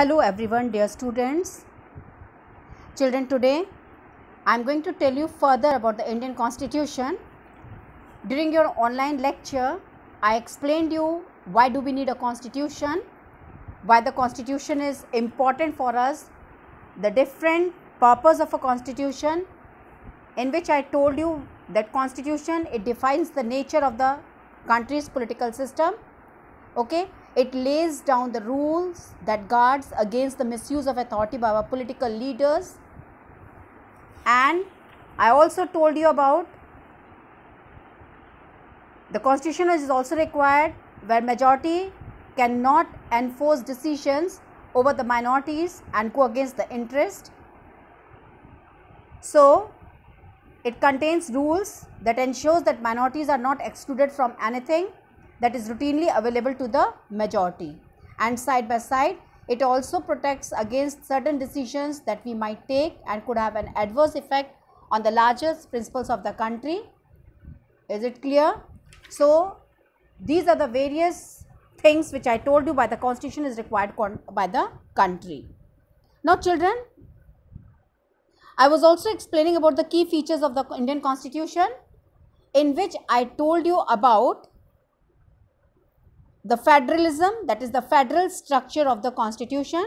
hello everyone dear students children today i am going to tell you further about the indian constitution during your online lecture i explained you why do we need a constitution why the constitution is important for us the different purpose of a constitution in which i told you that constitution it defines the nature of the country's political system okay it lays down the rules that guards against the misuse of authority by our political leaders. And I also told you about the constitution is also required where majority cannot enforce decisions over the minorities and go against the interest. So, it contains rules that ensures that minorities are not excluded from anything that is routinely available to the majority and side by side it also protects against certain decisions that we might take and could have an adverse effect on the largest principles of the country is it clear so these are the various things which I told you by the constitution is required by the country. Now children, I was also explaining about the key features of the Indian constitution in which I told you about the federalism that is the federal structure of the constitution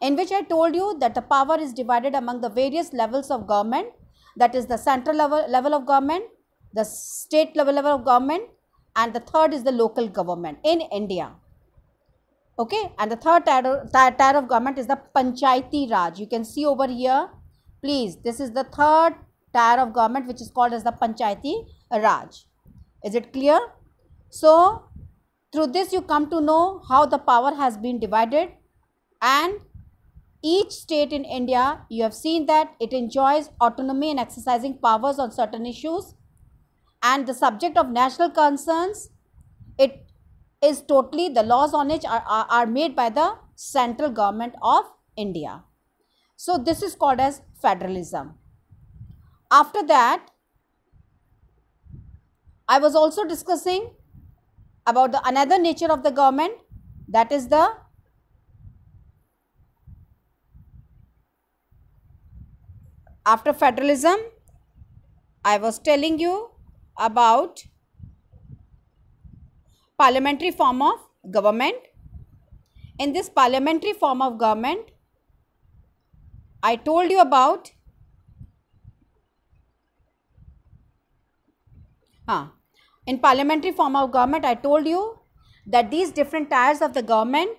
in which I told you that the power is divided among the various levels of government that is the central level, level of government, the state level, level of government and the third is the local government in India. Okay and the third tier, tier, tier of government is the Panchayati Raj. You can see over here please this is the third tier of government which is called as the Panchayati Raj. Is it clear? So, through this you come to know how the power has been divided and each state in India you have seen that it enjoys autonomy in exercising powers on certain issues and the subject of national concerns it is totally the laws on which are, are, are made by the central government of India. So this is called as federalism. After that I was also discussing about the another nature of the government that is the after federalism i was telling you about parliamentary form of government in this parliamentary form of government i told you about huh in parliamentary form of government, I told you that these different tiers of the government,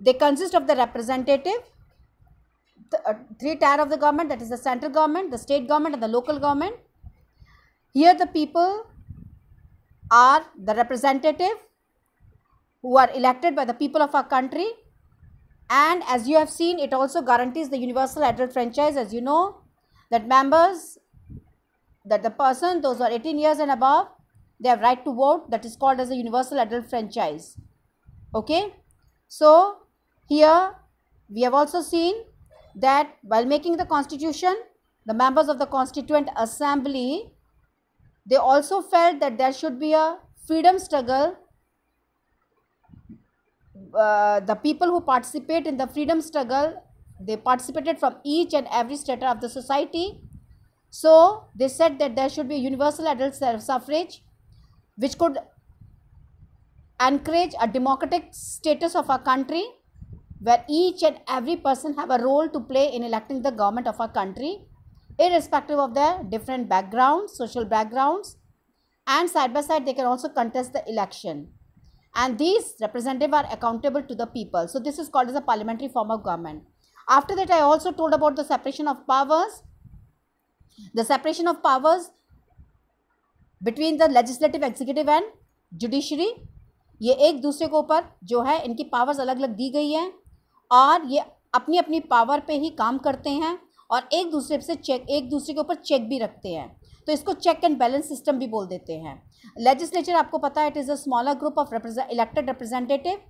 they consist of the representative, uh, three tier of the government, that is the central government, the state government and the local government. Here the people are the representative who are elected by the people of our country and as you have seen it also guarantees the universal adult franchise as you know that members that the person, those who are 18 years and above, they have right to vote that is called as a universal adult franchise. Okay. So, here we have also seen that while making the constitution, the members of the constituent assembly, they also felt that there should be a freedom struggle. Uh, the people who participate in the freedom struggle, they participated from each and every strata of the society so they said that there should be universal adult suffrage which could encourage a democratic status of our country where each and every person have a role to play in electing the government of our country irrespective of their different backgrounds, social backgrounds and side by side they can also contest the election and these representatives are accountable to the people. So this is called as a parliamentary form of government. After that I also told about the separation of powers the separation of powers between the legislative executive and judiciary ये एक दूसरे के ऊपर जो है इनकी powers अलग अलग दी गई हैं और ये अपनी अपनी पावर पे ही काम करते हैं और एक दूसरे से चेक एक दूसरे के ऊपर चेक भी रखते हैं तो इसको चेक एंड बैलेंस सिस्टम भी बोल देते हैं लेजिस्लेचर आपको पता है it is a smaller group of elected representative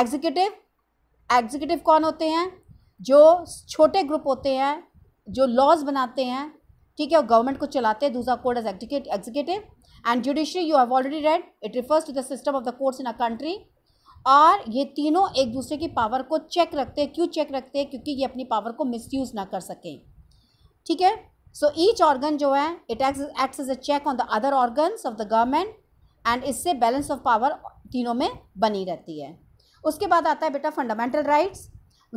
executive executive कौन होते हैं जो छोटे ग्रुप होते हैं जो लॉज बनाते हैं ठीक है और गवर्नमेंट को चलाते हैं दूसरा court as executive and judiciary you have already read it refers to the system of the courts in a country और ये तीनों एक दूसरे की पावर को चेक रखते हैं क्यों चेक रखते हैं क्योंकि ये अपनी पावर को मिसयूज ना कर सकें ठीक है सो ईच ऑर्गन जो है it act as a check on the other organs of the government and इससे बैलेंस ऑफ पावर तीनों में बनी रहती है उसके बाद आता है बेटा fundamental rights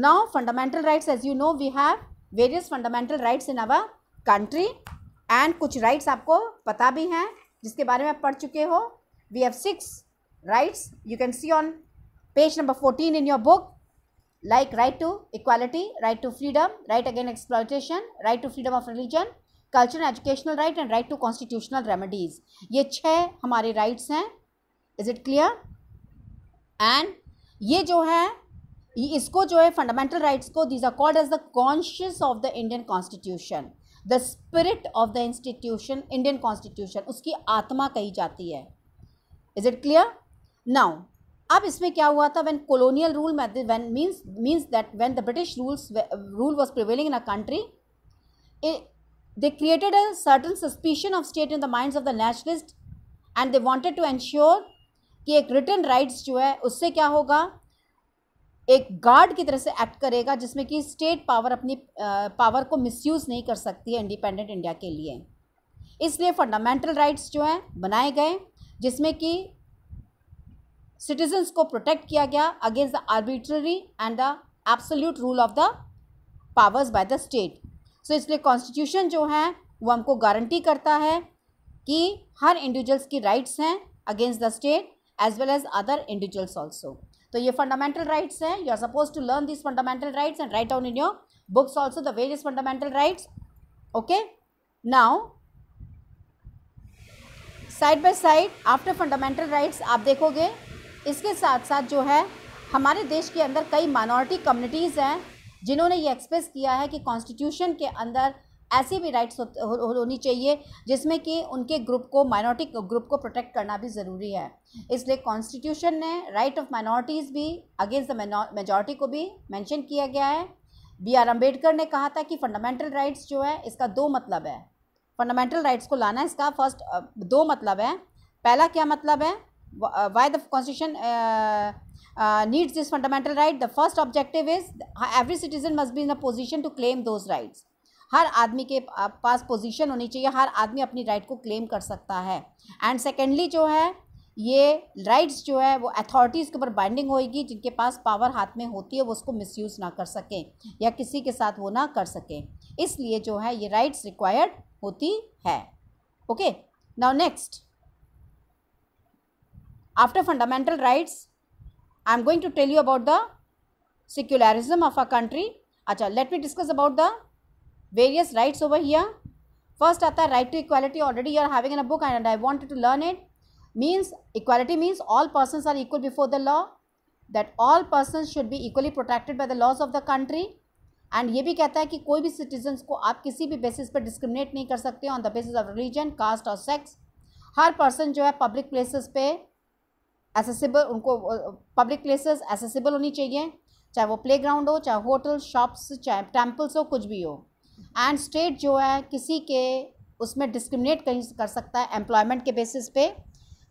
now fundamental rights as you know we have various fundamental rights in our country and कुछ राइट्स आपको पता भी हैं जिसके बारे में आप पढ़ चुके हो we have six rights you can see on page number fourteen in your book like right to equality right to freedom right against exploitation right to freedom of religion culture educational right and right to constitutional remedies ये छः हमारे rights हैं is it clear and ये जो है इसको जो है फंडामेंटल राइट्स को these are called as the conscious of the Indian constitution the spirit of the institution Indian constitution उसकी आत्मा कही जाती है इज इट क्लियर नाउ अब इसमें क्या हुआ था when colonial rule when means means that when the British rules rule was prevailing in a country they created a certain suspicion of state in the mind of the nationalist and they wanted to ensure कि एक return rights जो है उससे क्या होगा एक guard की तरह से एक्ट करेगा जिसमें कि स्टेट पावर अपनी पावर को मिसयूज़ नहीं कर सकती है इंडिपेंडेंट इंडिया के लिए इसलिए फंडामेंटल राइट्स जो हैं बनाए गए जिसमें कि सिटीजन्स को प्रोटेक्ट किया गया against the arbitrary and the absolute rule of the powers by the state so इसलिए कॉन्स्टिट्यूशन जो है वो हमको गारंटी करता है कि हर इंडिविजुअल्स की राइट्स हैं against the state as well as other individuals also तो ये फंडामेंटल राइट्स हैं you are suppose to learn this fundamental rights and write down in your books also the various fundamental rights okay now side by side after fundamental rights आप देखोगे इसके साथ साथ जो है हमारे देश के अंदर कई माइनॉरिटी कम्युनिटीज़ हैं जिन्होंने ये एक्सप्रेस किया है कि कॉन्स्टिट्यूशन के अंदर ऐसी भी राइट्स होनी चाहिए जिसमें कि उनके ग्रुप को माइनॉरिटी ग्रुप को प्रोटेक्ट करना भी ज़रूरी है इसलिए कॉन्स्टिट्यूशन ने राइट ऑफ माइनॉरिटीज़ भी अगेंस्ट द मेजॉरिटी को भी मेंशन किया गया है बी आर अम्बेडकर ने कहा था कि फंडामेंटल राइट्स जो है इसका दो मतलब है फंडामेंटल राइट्स को लाना इसका फर्स्ट दो मतलब है पहला क्या मतलब है why the constitution needs this fundamental right the first objective is every citizen must be in a position to claim those rights हर आदमी के पास पोजीशन होनी चाहिए हर आदमी अपनी राइट को क्लेम कर सकता है एंड सेकेंडली जो है ये राइट्स जो है वो अथॉरिटीज़ के ऊपर बाइंडिंग होगी जिनके पास पावर हाथ में होती है वो उसको मिसयूज़ ना कर सकें या किसी के साथ वो ना कर सकें इसलिए जो है ये राइट्स रिक्वायर्ड होती है okay now next after fundamental rights I am going to tell you about the secularism of a country अच्छा let me discuss about the various rights over here first aata hai right to equality already you are having in a book and i wanted to learn it means equality means all persons are equal before the law that all persons should be equally protected by the laws of the country and ये भी कहता है कि कोई भी citizens को आप किसी भी बेसिस पर डिस्क्रिमिनेट नहीं कर सकते on the basis of religion caste और सेक्स हर पर्सन जो है पब्लिक प्लेसेस पे एसेसिबल उनको पब्लिक प्लेसेस एसेसिबल होनी चाहिए चाहे वो प्लेग्राउंड हो चाहे होटल शॉप्स चाहे टेम्पल्स हो कुछ भी हो एंड स्टेट जो है किसी के उसमें डिस्क्रिमिनेट कहीं कर सकता है एम्प्लॉयमेंट के बेसिस पे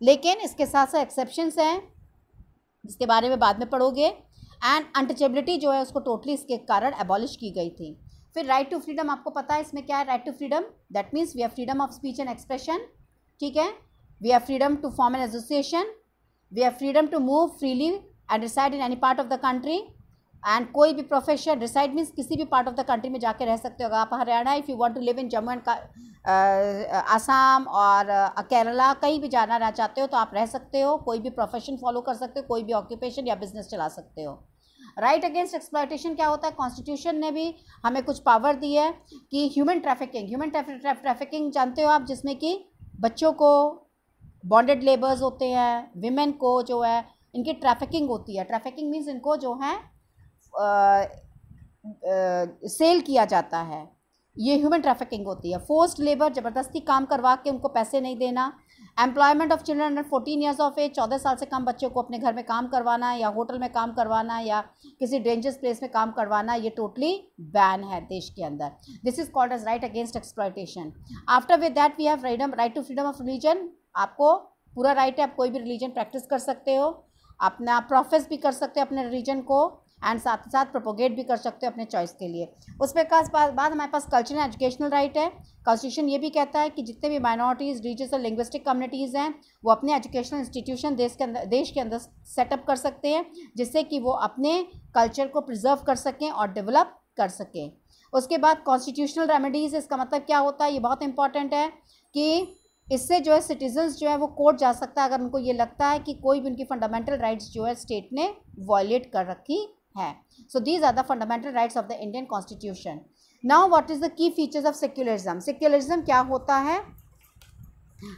लेकिन इसके साथ साथ एक्सेप्शंस हैं जिसके बारे में बाद में पढ़ोगे एंड अनटचेबिलिटी जो है उसको टोटली इसके कारण एबॉलिश की गई थी फिर राइट टू फ्रीडम आपको पता है इसमें क्या है right to freedom that means we have freedom of speech and expression ठीक है we have freedom to form an association we have freedom to move freely and reside in any part of the country and कोई भी profession reside means किसी भी part of the country में जाके रह सकते हो अगर आप Haryana if you want to live in Jammu and Assam और केरला uh, कहीं भी जाना रह चाहते हो तो आप रह सकते हो कोई भी प्रोफेशन फॉलो कर सकते हो कोई भी ऑक्यूपेशन या बिजनेस चला सकते हो राइट अगेंस्ट एक्सप्लाइटेशन क्या होता है कॉन्स्टिट्यूशन ने भी हमें कुछ पावर दी है कि ह्यूमन ट्रैफिकिंग ह्यूमन ट्रैफिकिंग जानते हो आप जिसमें कि बच्चों को बॉन्डेड लेबर्स होते हैं विमेन को जो है इनकी ट्रैफिकिंग होती है ट्रैफिकिंग मीन्स इनको जो है सेल किया जाता है ये ह्यूमन ट्रैफिकिंग होती है फोर्स्ड लेबर ज़बरदस्ती काम करवा के उनको पैसे नहीं देना employment of children under fourteen years of age चौदह साल से कम बच्चों को अपने घर में काम करवाना या होटल में काम करवाना या किसी डेंजरस प्लेस में काम करवाना ये टोटली बैन है देश के अंदर this is called as right against exploitation after with that we have freedom right to freedom of religion आपको पूरा राइट है आप कोई भी रिलीजन प्रैक्टिस कर सकते हो अपना प्रोफेस भी कर सकते हो अपने रिलीजन को एंड साथ ही साथ प्रोपोगेट भी कर सकते हो अपने चॉइस के लिए उस खास बाद हमारे पास कल्चरल एजुकेशनल राइट है कॉन्स्टिट्यूशन ये भी कहता है कि जितने भी माइनॉरिटीज़ रिलीजियस और लिंग्विस्टिक कम्युनिटीज़ हैं वो अपने एजुकेशनल इंस्टीट्यूशन देश के अंदर देश के अंदर सेटअप कर सकते हैं जिससे कि वो अपने कल्चर को प्रिजर्व कर सकें और डेवलप कर सकें उसके बाद कॉन्स्टिट्यूशनल रेमेडीज़ इसका मतलब क्या होता है ये बहुत इंपॉर्टेंट है कि इससे जो है सिटीजन्स जो है वो कोर्ट जा सकता है अगर उनको ये लगता है कि कोई भी उनकी फंडामेंटल राइट्स जो है स्टेट ने वॉयलेट कर रखी है so these are the fundamental rights of the Indian constitution now what is the key features of secularism secularism क्या होता है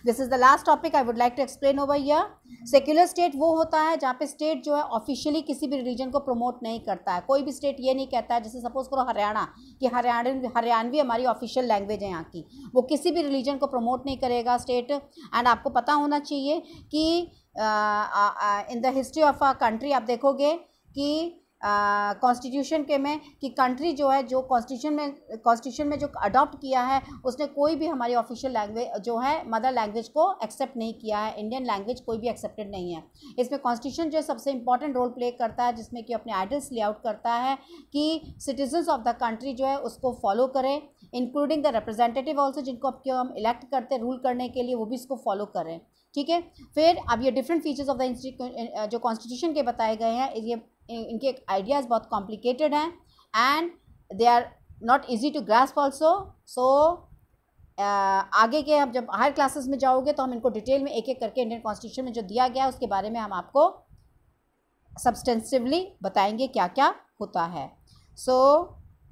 this is the last topic I would like to explain over your secular state वो होता है जहाँ पे state जो है ऑफिशियली किसी भी रिलीजन को प्रमोट नहीं करता है कोई भी स्टेट ये नहीं कहता है जैसे सपोज करो हरियाणा कि हरियाणा हरियाणवी हमारी ऑफिशियल लैंग्वेज है यहाँ की वो किसी भी रिलीजन को प्रमोट नहीं करेगा स्टेट एंड आपको पता होना चाहिए कि in the history of our country आप देखोगे कि कॉन्स्टिट्यूशन के में कि कंट्री जो है जो कॉन्स्टिट्यूशन में कॉन्स्टिट्यूशन में जो अडॉप्ट किया है उसने कोई भी हमारी ऑफिशियल लैंग्वेज जो है मदर लैंग्वेज को एक्सेप्ट नहीं किया है इंडियन लैंग्वेज कोई भी एक्सेप्टेड नहीं है इसमें कॉन्स्टिट्यूशन जो है सबसे इंपॉर्टेंट रोल प्ले करता है जिसमें कि अपने आइडल्स ले आउट करता है कि सिटीजन्स ऑफ द कंट्री जो है उसको फॉलो करें इंक्लूडिंग द रिप्रेजेंटेटिव ऑल्सो जिनको अब क्यों हम इलेक्ट करते हैं रूल करने के लिए वो भी इसको फॉलो करें ठीक है फिर अब ये डिफरेंट फीचर्स ऑफ द जो कॉन्स्टिट्यूशन के बताए गए हैं ये इनके आइडियाज़ बहुत कॉम्प्लिकेटेड हैं and they are not easy to grasp also so आगे के आप जब हायर क्लासेस में जाओगे तो हम इनको डिटेल में एक एक करके इंडियन कॉन्स्टिट्यूशन में जो दिया गया है उसके बारे में हम आपको सब्सटेंसिवली बताएंगे क्या क्या होता है so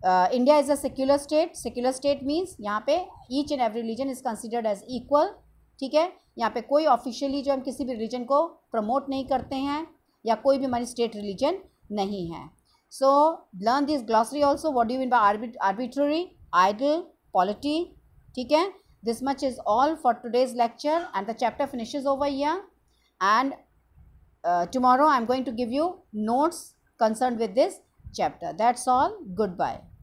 India is a secular state secular state means यहाँ पे each and every religion is considered as equal ठीक है यहाँ पे कोई ऑफिशियली जो हम किसी भी रिलीजन को प्रमोट नहीं करते हैं या कोई भी हमारी स्टेट रिलीजन नहीं है so learn this glossary also what you mean by आर्बिट आर्बिट्ररी आइडल पॉलिटी ठीक है this much is all for today's lecture and the chapter finish over यर and tomorrow I am going to give you notes concern with this chapter that's all good bye